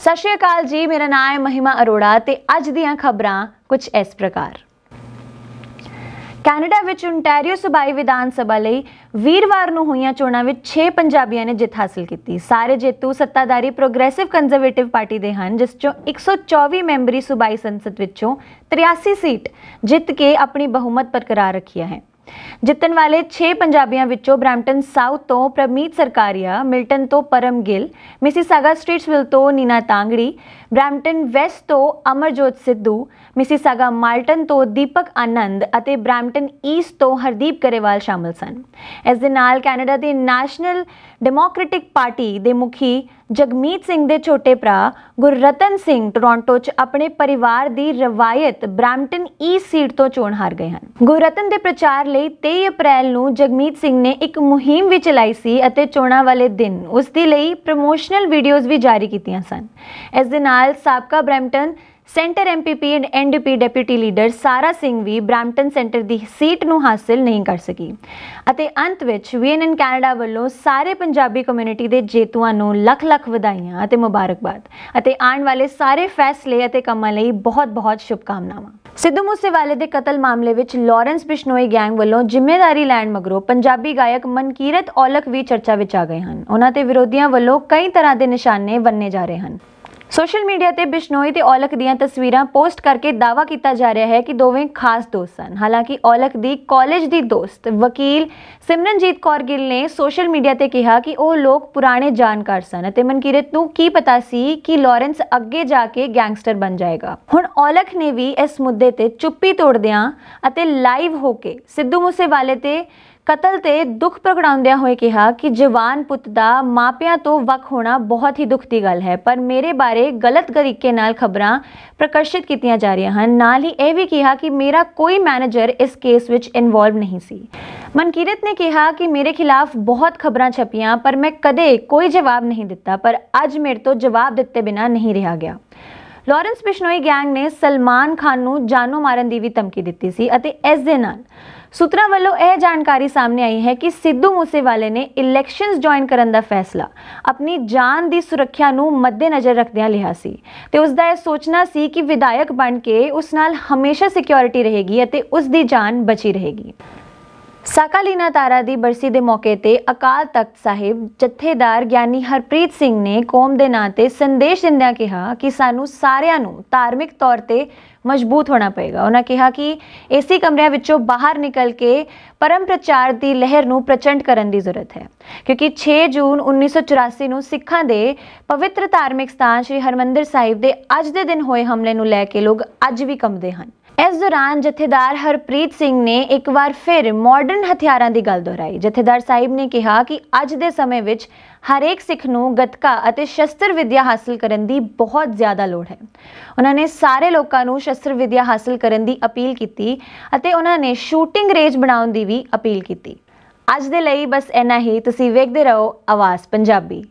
ਸਤਿ ਸ਼੍ਰੀ ਅਕਾਲ ਜੀ ਮੇਰਾ ਨਾਮ ਹੈ ਮਹਿਮਾ ਅਰੋੜਾ ਤੇ ਅੱਜ ਦੀਆਂ ਖਬਰਾਂ ਕੁਝ ਇਸ ਪ੍ਰਕਾਰ ਕੈਨੇਡਾ ਵਿੱਚ ਓਨਟਾਰੀਓ ਸਬਾਈ ਵਿਧਾਨ ਸਭਾ ਲਈ ਵੀਰਵਾਰ ਨੂੰ ਹੋਈਆਂ ਚੋਣਾਂ ਵਿੱਚ 6 ਪੰਜਾਬੀਆਂ ਨੇ ਜਿੱਤ ਹਾਸਲ ਕੀਤੀ ਸਾਰੇ ਜੇਤੂ ਸੱਤਾਧਾਰੀ ਪ੍ਰੋਗਰੈਸਿਵ ਕੰਜ਼ਰਵੇਟਿਵ ਪਾਰਟੀ ਦੇ ਹਨ ਜਿਸ ਚੋਂ 124 ਮੈਂਬਰੀ ਸੂਬਾਈ ਸੰਸਦ ਵਿੱਚੋਂ 83 ਸੀਟ ਜਿੱਤ ਕੇ ਆਪਣੀ ਬਹੁਮਤ ਬਰਕਰਾਰ ਰੱਖਿਆ ਹੈ ਜਿੱਤਣ ਵਾਲੇ 6 ਪੰਜਾਬੀਆਂ ਵਿੱਚੋਂ ਬ੍ਰੈਂਟਨ ਸਾਊਥ ਤੋਂ ਪ੍ਰਮੀਤ ਸਰਕਾਰੀਆ ਮਿਲਟਨ ਤੋਂ ਪਰਮ ਗਿੱਲ ਸਾਗਾ ਸਟ੍ਰੀਟਸਵਿਲ ਤੋਂ ਨੀਨਾ ਤਾਂਗੜੀ ਬ੍ਰੈਂਟਨ ਵੈਸਟ ਤੋਂ ਅਮਰਜੋਤ ਸਿੱਧੂ ਸਾਗਾ ਮਾਲਟਨ ਤੋਂ ਦੀਪਕ ਆਨੰਦ ਅਤੇ ਬ੍ਰੈਂਟਨ ਈਸਟ ਤੋਂ ਹਰਦੀਪ ਗਰੇਵਾਲ ਸ਼ਾਮਲ ਸਨ ਇਸ ਦੇ ਨਾਲ ਕੈਨੇਡਾ ਦੇ ਨੈਸ਼ਨਲ ਡੈਮੋਕ੍ਰੈਟਿਕ ਪਾਰਟੀ ਦੇ ਮੁਖੀ ਜਗਮੀਤ ਸਿੰਘ ਦੇ ਛੋਟੇ ਭਰਾ ਗੁਰਰਤਨ ਸਿੰਘ ਟੋਰਾਂਟੋ 'ਚ ਆਪਣੇ ਪਰਿਵਾਰ ਦੀ ਰਵਾਇਤ ਬ੍ਰੈਂਟਨ ਈਸਟ ਸੀਟ ਤੋਂ ਚੋਣ ਹਾਰ ਗਏ ਹਨ ਗੁਰਰਤਨ ਦੇ ਪ੍ਰਚਾਰ ਲਈ 23 ਅਪ੍ਰੈਲ ਨੂੰ ਜਗਮੀਤ ਸਿੰਘ ਨੇ ਇੱਕ ਮੁਹਿੰਮ ਵੀ ਚਲਾਈ ਸੀ ਅਤੇ ਚੋਣਾਂ ਵਾਲੇ ਦਿਨ ਉਸ ਦੇ ਲਈ ਪ੍ਰੋਮੋਸ਼ਨਲ ਵੀਡੀਓਜ਼ ਵੀ ਜਾਰੀ ਕੀਤੀਆਂ ਸਨ ਇਸ ਦੇ ਨਾਲ ਸਾਬਕਾ Brampton centre MPP and NDP deputy leader Sara Singh ਵੀ ਬ੍ਰੈਂਪਟਨ ਸੈਂਟਰ ਦੀ ਸੀਟ ਨੂੰ ਹਾਸਲ ਨਹੀਂ ਕਰ ਸਕੀ ਅਤੇ ਅੰਤ ਵਿੱਚ ਵੀਐਨਐਨ ਕੈਨੇਡਾ ਵੱਲੋਂ ਸਾਰੇ ਪੰਜਾਬੀ ਕਮਿਊਨਿਟੀ ਦੇ ਜੇਤੂਆਂ ਨੂੰ ਲੱਖ-ਲੱਖ ਵਧਾਈਆਂ ਅਤੇ ਮੁਬਾਰਕਬਾਦ ਅਤੇ ਆਉਣ ਵਾਲੇ ਸਾਰੇ ਫੈਸਲੇ ਅਤੇ ਕੰਮਾਂ ਲਈ ਬਹੁਤ-ਬਹੁਤ ਸ਼ੁਭਕਾਮਨਾਵਾਂ ਸਿੱਧੂ ਮੂਸੇਵਾਲੇ ਦੇ ਕਤਲ ਮਾਮਲੇ ਵਿੱਚ ਲਾਰੈਂਸ ਬਿਸ਼ਨੋਈ ਗੈਂਗ ਵੱਲੋਂ ਜ਼ਿੰਮੇਵਾਰੀ ਲੈਣ ਮਗਰੋਂ ਪੰਜਾਬੀ ਗਾਇਕ ਮਨਕੀਰਤ ਔਲਖ ਵੀ ਚਰਚਾ ਵਿੱਚ ਆ ਗਏ ਹਨ ਉਹਨਾਂ ਤੇ ਵਿਰੋਧੀਆਂ ਵੱਲੋਂ ਕਈ ਤਰ੍ਹਾਂ ਦੇ ਨਿਸ਼ਾਨੇ ਵੰਨੇ ਜਾ ਰਹੇ ਹਨ ਸੋਸ਼ਲ ਮੀਡੀਆ ਤੇ ਬਿਸ਼ਨੋਈ ਤੇ ਔਲਖ ਦੀਆਂ ਤਸਵੀਰਾਂ ਪੋਸਟ ਕਰਕੇ ਦਾਵਾ ਕੀਤਾ ਜਾ ਰਿਹਾ ਹੈ ਕਿ ਦੋਵੇਂ ਖਾਸ ਦੋਸਤ ਸਨ ਹਾਲਾਂਕਿ ਔਲਖ ਦੀ ਕਾਲਜ ਦੀ ਦੋਸਤ ਵਕੀਲ ਸਿਮਰਨਜੀਤ ਕੌਰ ਗਿੱਲ ਨੇ ਸੋਸ਼ਲ ਮੀਡੀਆ ਤੇ ਕਿਹਾ ਕਿ ਉਹ ਲੋਕ ਪੁਰਾਣੇ ਜਾਣਕਾਰ ਸਨ ਅਤੇ ਮਨਕੀਰਤ ਨੂੰ ਕੀ ਪਤਾ ਸੀ ਕਿ ਲਾਰੈਂਸ ਅੱਗੇ ਜਾ ਕੇ ਗੈਂਗਸਟਰ ਬਣ ਜਾਏਗਾ ਹੁਣ ਔਲਖ ਨੇ ਵੀ ਇਸ ਮੁੱਦੇ ਤੇ ਚੁੱਪੀ ਤੋੜਦਿਆਂ ਅਤੇ ਲਾਈਵ ਹੋ ਕੇ ਸਿੱਧੂ ਮੂਸੇਵਾਲੇ ਤੇ ਕਤਲ ਤੇ ਦੁੱਖ ਪ੍ਰਗਟਾਉਂਦਿਆਂ ਹੋਏ ਕਿਹਾ ਕਿ ਜਵਾਨ ਪੁੱਤ ਦਾ ਮਾਪਿਆਂ ਤੋਂ ਵੱਖ ਹੋਣਾ ਬਹੁਤ ਹੀ ਦੁੱਖ ਦੀ ਗੱਲ ਹੈ ਪਰ ਮੇਰੇ ਬਾਰੇ ਗਲਤ ਤਰੀਕੇ ਨਾਲ ਖਬਰਾਂ ਪ੍ਰਕਾਸ਼ਿਤ ਕੀਤੀਆਂ ਜਾ ਰਹੀਆਂ ਹਨ ਨਾਲ ਹੀ ਇਹ ਵੀ ਕਿਹਾ ਕਿ ਮੇਰਾ ਕੋਈ ਮੈਨੇਜਰ ਇਸ ਕੇਸ ਵਿੱਚ ਇਨਵੋਲਵ ਨਹੀਂ ਸੀ ਮਨਕੀਰਤ ਨੇ ਕਿਹਾ ਕਿ ਮੇਰੇ ਖਿਲਾਫ ਬਹੁਤ ਖਬਰਾਂ ਛਪੀਆਂ ਪਰ ਮੈਂ ਕਦੇ ਕੋਈ ਜਵਾਬ ਨਹੀਂ ਦਿੱਤਾ ਪਰ ਅੱਜ ਮੇਰੇ ਤੋਂ ਜਵਾਬ ਦਿੱਤੇ ਬਿਨਾ ਨਹੀਂ ਰਿਹਾ ਗਿਆ ਲਾਰੈਂਸ ਬਿਸ਼ਨੋਈ ਗੈਂਗ ਨੇ ਸਲਮਾਨ ਖਾਨ ਨੂੰ ਜਾਨੋਂ ਮਾਰਨ ਦੀ ਵੀ ਧਮਕੀ ਦਿੱਤੀ ਸੀ ਅਤੇ ਇਸ ਦੇ ਨਾਲ ਸੂਤਰਾਂ ਵੱਲੋਂ ਇਹ ਜਾਣਕਾਰੀ ਸਾਹਮਣੇ ਆਈ ਹੈ ਕਿ ਸਿੱਧੂ ਮੂਸੇਵਾਲੇ ਨੇ ਇਲੈਕਸ਼ਨਸ ਜੁਆਇਨ ਕਰਨ ਦਾ ਫੈਸਲਾ ਆਪਣੀ ਜਾਨ ਦੀ ਸੁਰੱਖਿਆ ਨੂੰ ਮੱਦੇਨਜ਼ਰ ਰੱਖਦਿਆਂ ਲਿਆ ਸੀ ਤੇ ਉਸ ਦਾ ਇਹ ਸੋਚਣਾ ਸੀ ਕਿ ਵਿਧਾਇਕ ਬਣ ਕੇ ਉਸ ਨਾਲ ਹਮੇਸ਼ਾ ਸਿਕਿਉਰਿਟੀ ਰਹੇਗੀ ਅਤੇ ਉਸ ਦੀ ਜਾਨ ਬਚੀ ਰਹੇਗੀ ਸਾਕਾਲੀਨਾ ਤਾਰਾ ਦੀ ਬਰਸੀ ਦੇ ਮੌਕੇ ਤੇ ਅਕਾਲ ਤਖਤ ਸਾਹਿਬ ਜਥੇਦਾਰ ਗਿਆਨੀ ਹਰਪ੍ਰੀਤ ਸਿੰਘ ਨੇ ਕੌਮ ਦੇ ਨਾਂ ਤੇ ਸੰਦੇਸ਼ ਦਿੰਦਿਆਂ ਕਿਹਾ ਕਿ ਸਾਨੂੰ ਸਾਰਿਆਂ ਨੂੰ ਧਾਰਮਿਕ ਤੌਰ ਤੇ ਮਜ਼ਬੂਤ ਹੋਣਾ ਪਏਗਾ ਉਹਨਾਂ ਕਿਹਾ ਕਿ ਏਸੀ ਕਮਰਿਆਂ ਵਿੱਚੋਂ ਬਾਹਰ ਨਿਕਲ ਕੇ ਪਰਮ ਪ੍ਰਚਾਰ ਦੀ ਲਹਿਰ ਨੂੰ ਪ੍ਰਚੰਡ ਕਰਨ ਦੀ ਜ਼ਰੂਰਤ ਹੈ ਕਿਉਂਕਿ 6 ਜੂਨ 1984 ਨੂੰ ਸਿੱਖਾਂ ਦੇ ਪਵਿੱਤਰ ਧਾਰਮਿਕ ਸਥਾਨ ਸ੍ਰੀ ਹਰਮੰਦਰ ਸਾਹਿਬ ਦੇ ਅੱਜ ਦੇ ਦਿਨ ਹੋਏ ਹਮਲੇ ਨੂੰ ਲੈ ਕੇ ਲੋਕ ਅੱਜ ਵੀ ਕੰਬਦੇ ਹਨ ਇਸ ਦੌਰਾਨ ਜਥੇਦਾਰ ਹਰਪ੍ਰੀਤ ਸਿੰਘ ਨੇ ਇੱਕ ਵਾਰ ਫਿਰ ਮਾਡਰਨ ਮਾਡਰਨ ਹਥਿਆਰਾਂ ਦੀ ਗੱਲ ਦੁਹਰਾਈ ਜਥੇਦਾਰ ਸਾਹਿਬ ਨੇ ਕਿਹਾ ਕਿ ਅੱਜ ਦੇ ਸਮੇਂ ਵਿੱਚ ਹਰੇਕ ਸਿੱਖ ਨੂੰ ਗਤਕਾ ਅਤੇ ਸ਼ਸਤਰ ਵਿਦਿਆ ਹਾਸਲ ਕਰਨ ਦੀ ਬਹੁਤ ਜ਼ਿਆਦਾ ਲੋੜ ਹੈ ਉਹਨਾਂ ਨੇ ਸਾਰੇ ਲੋਕਾਂ ਨੂੰ ਸ਼ਸਤਰ ਵਿਦਿਆ ਹਾਸਲ ਕਰਨ ਦੀ ਅਪੀਲ ਕੀਤੀ ਅਤੇ ਉਹਨਾਂ ਨੇ ਸ਼ੂਟਿੰਗ ਰੇਂਜ ਬਣਾਉਣ ਦੀ ਵੀ ਅਪੀਲ ਕੀਤੀ ਅੱਜ ਦੇ ਲਈ ਬਸ ਇੰਨਾ ਹੀ ਤੁਸੀਂ ਵੇਖਦੇ ਰਹੋ ਆਵਾਜ਼ ਪੰਜਾਬੀ